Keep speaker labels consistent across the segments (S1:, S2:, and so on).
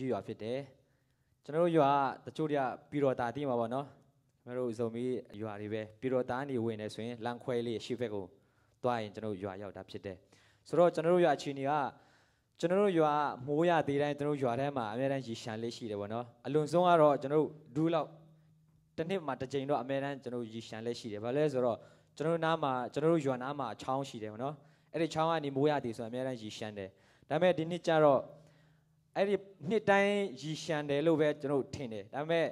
S1: ကျွရွာဖြစ်တယ်ကျွန်တော်တို့ရွာတချို့တွေကပြည်တော်တာတင်းပါပေါ့နော်ကျွန်တော်တို့ဇုံမီရွာတွေပဲပြည်တော်တာနေဝင်နေဆိုရင်လန်ခွဲလေးရှေ့ဘက်ကိုသွားရင်ကျွန်တော်တို့ရွာရောက်တာဖြစ်တယ်ဆိုတော့ကျွန်တော်တို့ရွာချင်းတွေကကျွန်တော်တို့ရွာမိုးရသေးတိုင်းကျွန်တော်တို့ရွာထဲမှာအများတန်းရေရှမ်းလေးရှိတယ်ပေါ့နော်အလွန်ဆုံးကတော့ကျွန်တော်တို့ဒူးလောက်တစ်နှစ်မှာတစ်ကြိမ်တော့အများတန်းကျွန်တော်တို့ရေရှမ်းလေးရှိတယ်ဘာလဲဆိုတော့ကျွန်တော်တို့နားမှာကျွန်တော်တို့ရွာနားမှာချောင်းရှိတယ်ပေါ့နော်အဲ့ဒီချောင်းကနေမိုးရသေးဆိုရင်အများတန်းရေရှမ်းတယ်ဒါပေမဲ့ဒီနှစ်ကျတော့အဲ့ဒီနှစ်တိုင်းရည်ရှံတယ်လို့ပဲကျွန်တော်ထင်တယ်ဒါပေမဲ့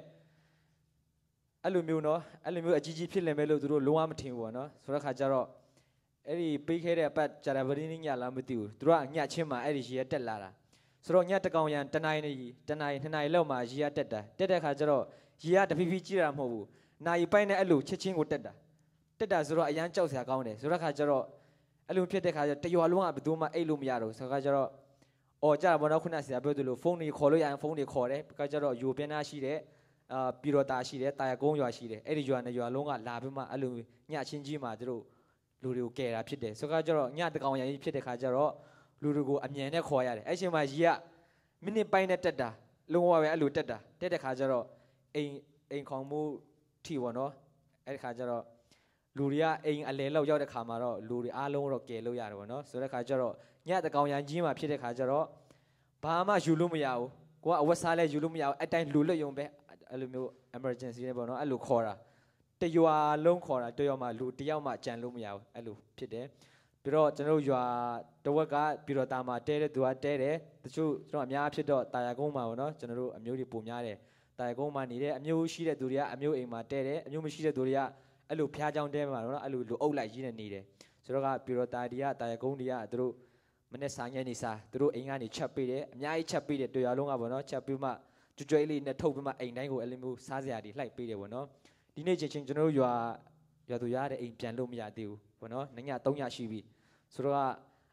S1: အဲ့လိုမျိုးနော်အဲ့လိုမျိုးအကြီးကြီးဖြစ်လင်ပဲလို့သူတို့လုံးဝမထင်ဘူးပေါ့နော်ဆိုတော့ခါကျတော့အဲ့ဒီပေးခဲ့တဲ့အပတ်ဂျာတာဗရင်းညလားမသိဘူးသူတို့ကညချင်းမှာအဲ့ဒီရေတက်လာတာဆိုတော့ညတကောင်ရန်တနိုင်နေတနိုင်နှစ်နိုင်လောက်မှာရေတက်တာတက်တဲ့ခါကျတော့ရေကတဖြည်းဖြည်းကြီးတာမဟုတ်ဘူးနိုင်ပိုင်းနဲ့အဲ့လိုချက်ချင်းကိုတက်တာတက်တာဆိုတော့အရန်ကြောက်စရာကောင်းတယ်ဆိုတော့ခါကျတော့အဲ့လိုဖြစ်တဲ့ခါကျတော့တရွာလုံးကဘယ်သူမှအိတ်လို့မရတော့ဆိုတော့ခါကျတော့အော်ကြတာပေါ့နော်ခုနဆရာပြောသလိုဖုန်းတွေခေါ်လို့ရရင်ဖုန်းတွေခေါ်တယ်ကကြတော့ယူပင်းသားရှိတယ်အာပြည်တော်သားရှိတယ်တာယာကုန်းရွာရှိတယ်အဲ့ဒီရွာနဲ့ရွာလုံးကလာပြီးမှအဲ့လိုညချင်းကြီးမှတို့လူတွေကိုကယ်တာဖြစ်တယ်ဆိုတော့ကြတော့ညတကောင်ရရင်ဖြစ်တဲ့ခါကျတော့လူတွေကိုအမြန်နဲ့ခေါ်ရတယ်အဲ့ချိန်မှာကြီးကမိနစ်ပိုင်းနဲ့တက်တာလုံးဝပဲအဲ့လိုတက်တာတက်တဲ့ခါကျတော့အိမ်အိမ်ခေါင်မှုထီပေါ့နော်အဲ့ဒီခါကျတော့လူတွေကအိမ်အလဲလောက်ရောက်တဲ့ခါမှာတော့လူတွေအားလုံးတော့ကယ်လို့ရတယ်ပေါ့နော်ဆိုတဲ့ခါကျတော့ညတကောင်ရန်ကြီးမှာဖြစ်တဲ့ခါကျတော့ဘာမှယူလို့မရဘူးကိုကအဝတ်စားလဲယူလို့မရဘူးအတိုင်းလူလွတ်ယုံပဲအဲ့လိုမျိုး emergency နဲ့ပေါ့နော်အဲ့လိုခေါ်တာတရွာလုံးခေါ်တာတရွာမှာလူတယောက်မှကြံလို့မရဘူးအဲ့လိုဖြစ်တယ်ပြီးတော့ကျွန်တော်ရွာတဝက်ကပြီးတော့တာမှာတဲတဲ့သူကတဲတယ်တချို့ကျွန်တော်အများဖြစ်တော့တာယာကုန်းမှာပေါ့နော်ကျွန်တော်တို့အမျိုးတွေပုံများတယ်တာယာကုန်းမှာနေတဲ့အမျိုးရှိတဲ့သူတွေကအမျိုးအိမ်မှာတဲတယ်အမျိုးမရှိတဲ့သူတွေကအဲ့လိုဖျားချောင်းတဲမှာနော်အဲ့လိုလိုအုပ်လိုက်ရင်းနေနေတယ်ဆိုတော့ကပီရိုတာဒီကတာယကုန်းဒီကသူတို့မနေ့စာညနေစာသူတို့အိမ်ကနေချက်ပေးတယ်အများကြီးချက်ပေးတယ်တရားလုံးကပေါ့နော်ချက်ပြီးမှကြွကြွလေးနဲ့ထုတ်ပြီးမှအိမ်တိုင်းကိုအဲ့လိုမျိုးစားစရာတွေလှိုက်ပေးတယ်ပေါ့နော်ဒီနေ့ချင်းချင်းကျွန်တော်တို့ရွာရွာသူရတဲ့အိမ်ပြန်လို့မရသေးဘူးပေါ့နော်ညည3ညရှိပြီဆိုတော့က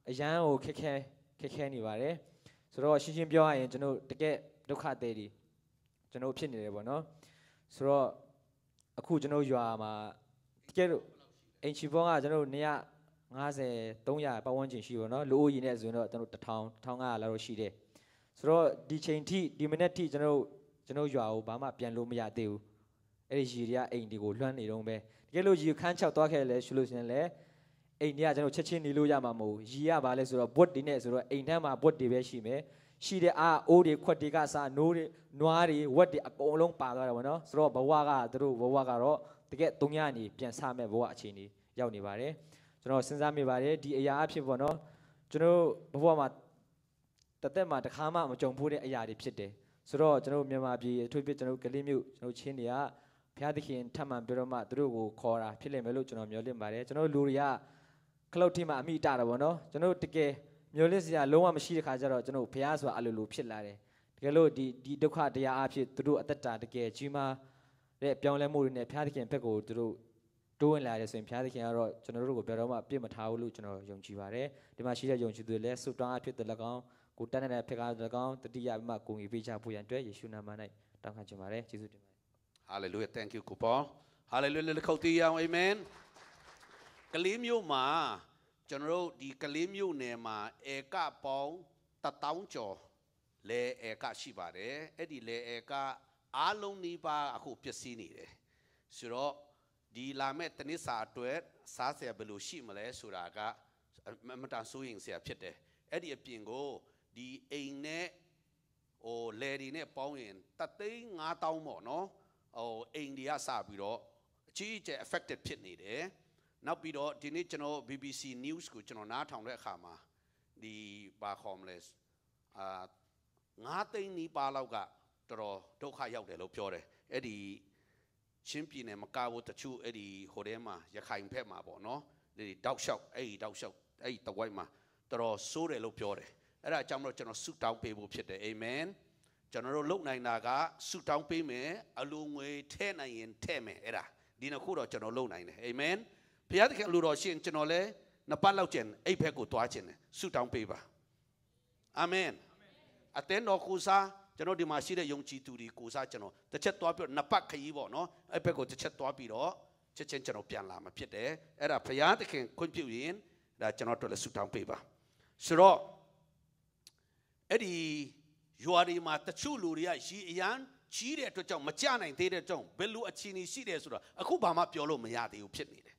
S1: အရန်ကိုခက်ခဲခက်ခဲနေပါတယ်ဆိုတော့ရှင်းရှင်းပြောရရင်ကျွန်တော်တကယ်ဒုက္ခတွေတွေကျွန်တော်ဖြစ်နေတယ်ပေါ့နော်ဆိုတော့အခုကျွန်တော်ရွာမှာကယ်လို့အင်ချီဘောကကျွန်တော်တို့150 300ပတ်ဝန်းကျင်ရှိပါတော့လူအိုကြီးနဲ့ဆိုရင်တော့ကျွန်တော်1000 1500လောက်ရှိတယ်ဆိုတော့ဒီချိန်ထိဒီမိနစ်ထိကျွန်တော်တို့ကျွန်တော်ရွာကိုဘာမှပြန်လို့မရသေးဘူးအဲ့ဒီရေတွေကအိမ်တွေကိုလွှမ်းနေတော့ပဲတကယ်လို့ရေခန်းချောက်သွားခဲ့လဲရှုလို့ရှင်လဲအိမ်တွေကကျွန်တော်ချက်ချင်းနေလို့ရမှာမဟုတ်ရေရပါလဲဆိုတော့ဘွတ်တွေနဲ့ဆိုတော့အိမ်ထဲမှာဘွတ်တွေပဲရှိမယ်ရှိတဲ့အာအိုးတွေခွက်တွေကစနိုးတွေနွားတွေဝက်တွေအကုန်လုံးပါသွားတာပေါ့နော်ဆိုတော့ဘဝကတို့ဘဝကတော့ကယ်၃ညနေပြန်ဆမဲ့ဘဝအခြေအနေရောက်နေပါတယ်ကျွန်တော်စဉ်းစားမိပါတယ်ဒီအရာအဖြစ်ပေါ့နော်ကျွန်တော်ဘဝမှာတသက်မှာတစ်ခါမှမကြုံဘူးတဲ့အရာတွေဖြစ်တယ်ဆိုတော့ကျွန်တော်မြန်မာပြည်အထူးဖြစ်ကျွန်တော်ကလေးမျိုးကျွန်တော်ချင်းတွေကဘုရားသခင်ထပ်မံပြောတော့မှသူတို့ကိုခေါ်တာဖြစ်လိမ့်မယ်လို့ကျွန်တော်မျှော်လင့်ပါတယ်ကျွန်တော်လူတွေကခလုတ်ထိမှာအမိတတာပေါ့နော်ကျွန်တော်တကယ်မျှော်လင့်စရာလုံးဝမရှိတဲ့ခါကျတော့ကျွန်တော်ဘုရားဆိုတာအလိုလိုဖြစ်လာတယ်တကယ်လို့ဒီဒီဒုက္ခတရားအဖြစ်သူတို့အသက်တာတကယ်ကြီးမားတဲ့ပြောင်းလဲမှုတွေနဲ့ဘုရားသခင်ဘက်ကိုသူတို့တိုးဝင်လာတယ်ဆိုရင်ဘုရားသခင်ကတော့ကျွန်တော်တို့ကိုဘယ်တော့မှပြစ်မထားဘူးလို့ကျွန်တော်ယုံကြည်ပါတယ်ဒီမှာရှိတဲ့ယုံကြည်သူတွေလည်းဆုတောင်းအဖြစ်တဲ့၎င်းကိုတန်းတဲ့ဖက်ကားတဲ့၎င်းတတိယမှာကိုငြိပေးချဖို့ရန်အတွက်ယေရှုနာမ၌တောင်းခံချင်ပါတယ်ယေရှုတင်ပါတယ်
S2: hallelujah thank you ကိုပေါ hallelujah လက်ခုပ်တီးအောင် amen ကလေးမျိုးမှာကျွန်တော်တို့ဒီကလေးမျိုးနယ်မှာဧကပေါင်းတထောင်ကျော်လေဧကရှိပါတယ်အဲ့ဒီလေဧကအားလုံးနှီးပါအခုပျက်စီးနေတယ်ဆိုတော့ဒီလာမဲ့တနစ်စာအတွက်စားစရာဘယ်လိုရှိမလဲဆိုတာကအမတန်စိုးရင်စရာဖြစ်တယ်အဲ့ဒီအပြင်ကိုဒီအိမ်နဲ့ဟိုလယ်ဒီနဲ့ပေါင်းရင်တသိန်း9000ပေါ့နော်ဟိုအိမ်တွေကစပြီးတော့အကြီးအကျယ် affected ဖြစ်နေတယ်နောက်ပြီးတော့ဒီနေ့ကျွန်တော် BBC News ကိုကျွန်တော်နားထောင်တဲ့အခါမှာဒီဘာခေါ်မလဲအာ9သိန်းနီးပါးလောက်ကတော်တော်ဒုက္ခရောက်တယ်လို့ပြောတယ်အဲ့ဒီချင်းပြည်နယ်မကာဘူးတချို့အဲ့ဒီဟိုထဲမှာရခိုင်ဘက်မှာပေါ့နော်ဒီတောက်လျှောက်အဲ့ဒီတောက်လျှောက်အဲ့ဒီတဝိုက်မှာတော်တော်ဆိုးတယ်လို့ပြောတယ်အဲ့ဒါကြောင့်မလို့ကျွန်တော်ဆုတောင်းပေးဖို့ဖြစ်တယ်အာမင်ကျွန်တော်တို့လုပ်နိုင်တာကဆုတောင်းပေးမယ်အလိုငွေထဲနိုင်ရင်ထဲမယ်အဲ့ဒါဒီနှစ်ခုတော့ကျွန်တော်လုပ်နိုင်တယ်အာမင်ဘုရားသခင်လူတော်ရှင်ကျွန်တော်လည်းနှစ်ပတ်လောက်ကျင်အဲ့ဘက်ကိုသွားခြင်းတယ်ဆုတောင်းပေးပါအာမင်အသင်းတော်ကိုစားကျွန်တော်ဒီမှာရှိတဲ့ယုံကြည်သူတွေကိုစားကျွန်တော်တစ်ချက်သွားပြီးတော့နှစ်ပတ်ခရီးပေါ့နော်အဲ့ဘက်ကိုတစ်ချက်သွားပြီးတော့ချက်ချင်းကျွန်တော်ပြန်လာမှာဖြစ်တယ်အဲ့ဒါဘုရားသခင်ခွင့်ပြုရင်ဒါကျွန်တော်တို့လည်းဆုတောင်းပေးပါဆိုတော့အဲ့ဒီယွာဒီမှာတချို့လူတွေကရည်အယံကြီးတဲ့အတွက်ကြောင့်မကြနိုင်သေးတဲ့ကြောင့်ဘယ်လိုအခြေအနေရှိတယ်ဆိုတော့အခုဘာမှပြောလို့မရသေးဘူးဖြစ်နေတယ်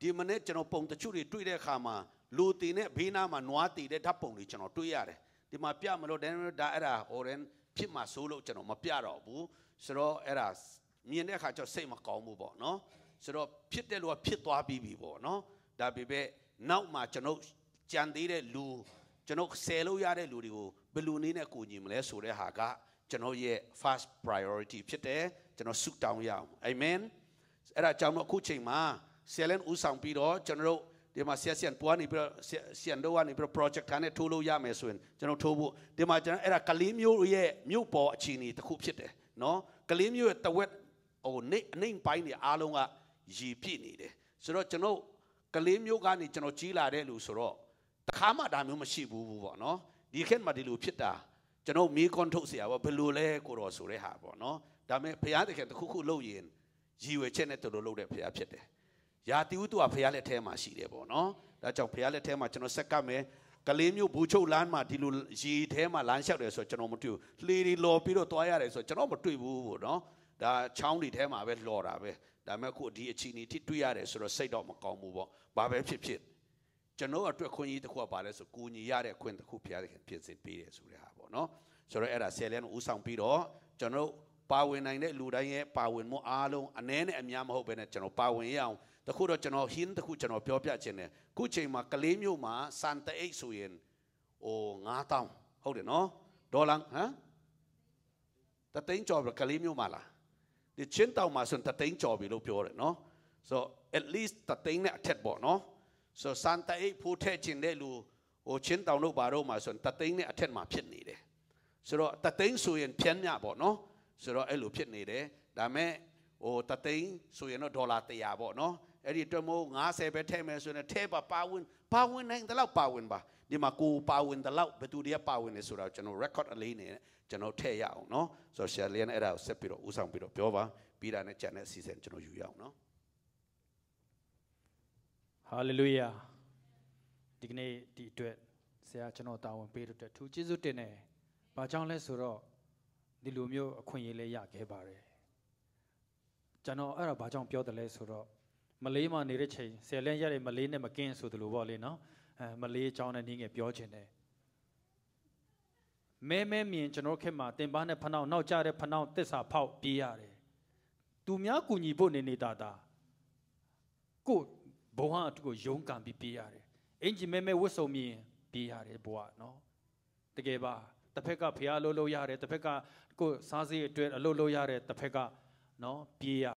S2: ဒီမနေ့ကျွန်တော်ပုံတချို့တွေတွေ့တဲ့အခါမှာလူတင်တဲ့ဘေးနားမှာနွားတည်တဲ့ဓာတ်ပုံတွေကျွန်တော်တွေ့ရတယ်ဒီမှာပြမလို့ဒါဒါအဲ့ဒါဟိုရင်ဖြစ်မှာစိုးလို့ကျွန်တော်မပြတော့ဘူးဆိုတော့အဲ့ဒါမြင်တဲ့အခါကျစိတ်မကောင်းဘူးပေါ့နော်ဆိုတော့ဖြစ်တဲ့လူကဖြစ်သွားပြီးပြီပေါ့နော်ဒါပေမဲ့နောက်မှာကျွန်တော်ကြံသေးတဲ့လူကျွန်တော်ဆယ်လို့ရတဲ့လူတွေကိုဘယ်လိုနည်းနဲ့ကူညီမလဲဆိုတဲ့ဟာကကျွန်တော်ရဲ့ first priority ဖြစ်တယ်ကျွန်တော်ဆုတောင်းရအောင် amen အဲ့ဒါကြောင့်တော့အခုချိန်မှာဆယ်လန်ဦးဆောင်ပြီးတော့ကျွန်တော်ဒီမှာဆရာဆန်ပွားနေပြီးတော့ဆန်တို့ကနေပြီးတော့ project ခံနဲ့ထိုးလို့ရမယ်ဆိုရင်ကျွန်တော်ထိုးဖို့ဒီမှာကျွန်တော်အဲ့ဒါကလေးမျိုးရဲ့မြို့ပေါ်အခြေအနေတစ်ခုဖြစ်တယ်နော်ကလေးမျိုးရဲ့တဝက်ဟိုနေနေပိုင်းတွေအားလုံးကရည်ပြည့်နေတယ်ဆိုတော့ကျွန်တော်ကလေးမျိုးကနေကျွန်တော်ကြီးလာတဲ့လူဆိုတော့တခါမှဒါမျိုးမရှိဘူးပေါ့နော်ဒီခေတ်မှာဒီလိုဖြစ်တာကျွန်တော်မေးခွန်းထုတ်เสียပါဘယ်လိုလဲကိုတော်ဆိုတဲ့ဟာပေါ့နော်ဒါပေမဲ့ဘုရားသခင်တခုခုလုပ်ရင်ရည်ရွယ်ချက်နဲ့တော်တော်လုပ်တဲ့ဘုရားဖြစ်တယ်ရာတီဥတုကဖရားလက်ထဲမှာရှိတယ်ပေါ့နော်ဒါကြောင့်ဖရားလက်ထဲမှာကျွန်တော်ဆက်ကပ်မယ်ကလေးမျိုးဘူချုပ်လမ်းမှာဒီလိုရေထဲမှာလမ်းလျှောက်တယ်ဆိုတော့ကျွန်တော်မတွေ့ဘူးလှေတွေလော်ပြီးတော့သွားရတယ်ဆိုတော့ကျွန်တော်မတွေ့ဘူးပေါ့နော်ဒါချောင်းတွေထဲမှာပဲလော်တာပဲဒါပေမဲ့ခုဒီအချိန်ဒီထိတွေ့ရတယ်ဆိုတော့စိတ်တော့မကောင်းဘူးပေါ့ဘာပဲဖြစ်ဖြစ်ကျွန်တော်အတွက်ခွင့်ကြီးတစ်ခုကပါလဲဆိုကိုညီရတဲ့ခွင့်တစ်ခုဖရားသခင်ပြင်ဆင်ပေးတယ်ဆိုတဲ့ဟာပေါ့နော်ဆိုတော့အဲ့ဒါဆယ်လျန်ကိုဦးဆောင်ပြီးတော့ကျွန်တော်ပါဝင်နိုင်တဲ့လူတိုင်းရဲ့ပါဝင်မှုအားလုံးအ ਨੇ နဲ့အများမဟုတ်ပဲနဲ့ကျွန်တော်ပါဝင်ရအောင်တခုတော့ကျွန်တော်ဟင်းတခုကျွန်တော်ပြောပြခြင်းတယ်ခုချိန်မှာကလေးမျိုးမှာစန်တအိတ်ဆိုရင်အို9000ဟုတ်တယ်နော်ဒေါ်လာဟမ်တသိန်းကျော်ပြီကလေးမျိုးမှာလားဒီချင်းတောင်မှာဆိုတသိန်းကျော်ပြီလို့ပြောတယ်နော် so at least တသိန်းနဲ့အထက်ပေါ့နော် so စန်တအိတ်ဖိုးထည့်ခြင်းတဲ့လူဟိုချင်းတောင်တို့ဘာတို့မှာဆိုတသိန်းနဲ့အထက်မှာဖြစ်နေတယ်ဆိုတော့တသိန်းဆိုရင်ပြန်ညပေါ့နော်ဆိုတော့အဲ့လိုဖြစ်နေတယ်ဒါမဲ့ဟိုတသိန်းဆိုရင်တော့ဒေါ်လာ100ပေါ့နော်အဲ့ဒီအတွက်မို့90ပဲထည့်မယ်ဆိုရင်ထဲပါပါဝင်ပါဝင်နိုင်တဲ့လောက်ပါဝင်ပါဒီမှာကိုပါဝင်တဲ့လောက်ဘယ်သူတွေကပါဝင်လဲဆိုတော့ကျွန်တော် record အလေးနဲ့ကျွန်တော်ထည့်ရအောင်နော်ဆိုတော့ share လေးနဲ့အဲ့ဒါကိုဆက်ပြီးတော့ဦးဆောင်ပြီးတော့ပြောပါပြီးတာနဲ့ channel season ကျွန်တော်ယူရအောင်နော် hallelujah ဒီကနေ့ဒီအတွက်ဆရာကျွန်တော်တာဝန်ပေးတဲ့အတွက်ထူးကျေးဇူးတင်တယ်။ဘာကြောင့်လဲဆိုတော့ဒီလိုမျိုးအခွင့်အရေးလေးရခဲ့ပါတယ်ကျွန်တော်အဲ့ဒါဘာကြောင့်ပြောတယ်လဲဆိုတော့မလေးမှာနေတဲ့ချိန်ဆယ်လန်းရတယ်မလေးနဲ့မကင်းဆိုသလိုပေါ့လေနော်အဲမလေးအကြောင်းနဲ့နင်းငယ်ပြောခြင်းတယ်မဲမဲမြင်ကျွန်တော်ခင်မှာတင်ပါနဲ့ဖနောက်နောက်ကြတဲ့ဖနောက်တစ္ဆာဖောက်ပြေးရတယ်သူများကူညီဖို့နေနေတာတာကိုဘဝအတူကိုယုံကံပြီးပြေးရတယ်အင်ဂျင်မဲမဲဝတ်စုံမြင် ပြေးရတယ်ဘဝနော်တကယ်ပါတစ်ဖက်ကဖျားလို့လို့ရတယ်တစ်ဖက်ကကိုစားစေးအတွက်အလုပ်လုပ်ရတယ်တစ်ဖက်ကနော်ပြေးရ